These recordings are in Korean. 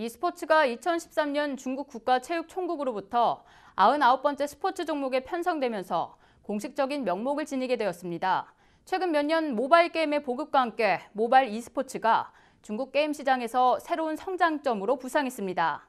e스포츠가 2013년 중국 국가체육총국으로부터 99번째 스포츠 종목에 편성되면서 공식적인 명목을 지니게 되었습니다. 최근 몇 년 모바일 게임의 보급과 함께 모바일 e스포츠가 중국 게임 시장에서 새로운 성장점으로 부상했습니다.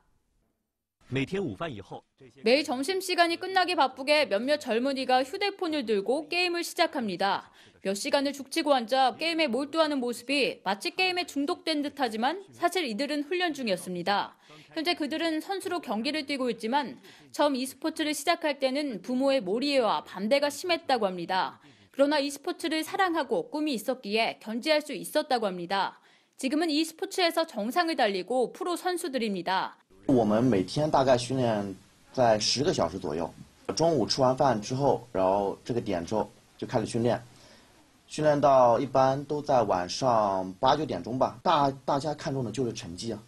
매일 점심시간이 끝나기 바쁘게 몇몇 젊은이가 휴대폰을 들고 게임을 시작합니다. 몇 시간을 죽치고 앉아 게임에 몰두하는 모습이 마치 게임에 중독된 듯하지만 사실 이들은 훈련 중이었습니다. 현재 그들은 선수로 경기를 뛰고 있지만 처음 e스포츠를 시작할 때는 부모의 몰이해와 반대가 심했다고 합니다. 그러나 e스포츠를 사랑하고 꿈이 있었기에 견제할 수 있었다고 합니다. 지금은 e스포츠에서 정상을 달리고 프로 선수들입니다. 我们每天大概训练在十个小时左右，中午吃完饭之后，然后这个点之后就开始训练。训练到一般都在晚上八九点钟吧。大大家看重的就是成绩啊。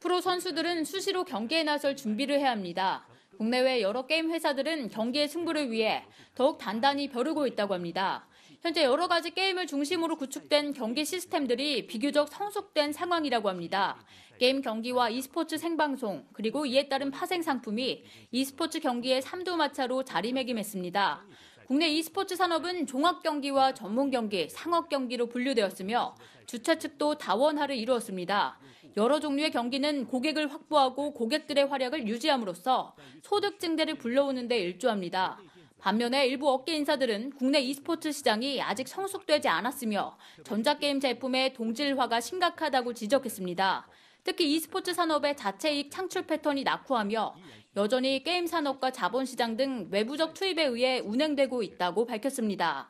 프로 선수들은 수시로 경기에 나설 준비를 해야 합니다. 국내외 여러 게임 회사들은 경기의 승부를 위해 더욱 단단히 벼르고 있다고 합니다. 현재 여러 가지 게임을 중심으로 구축된 경기 시스템들이 비교적 성숙된 상황이라고 합니다. 게임 경기와 e스포츠 생방송 그리고 이에 따른 파생 상품이 e스포츠 경기의 삼두마차로 자리매김했습니다. 국내 e스포츠 산업은 종합 경기와 전문 경기, 상업 경기로 분류되었으며 주최 측도 다원화를 이루었습니다. 여러 종류의 경기는 고객을 확보하고 고객들의 활약을 유지함으로써 소득 증대를 불러오는 데 일조합니다. 반면에 일부 업계 인사들은 국내 e스포츠 시장이 아직 성숙되지 않았으며 전자게임 제품의 동질화가 심각하다고 지적했습니다. 특히 e스포츠 산업의 자체 이익 창출 패턴이 낙후하며 여전히 게임 산업과 자본시장 등 외부적 투입에 의해 운행되고 있다고 밝혔습니다.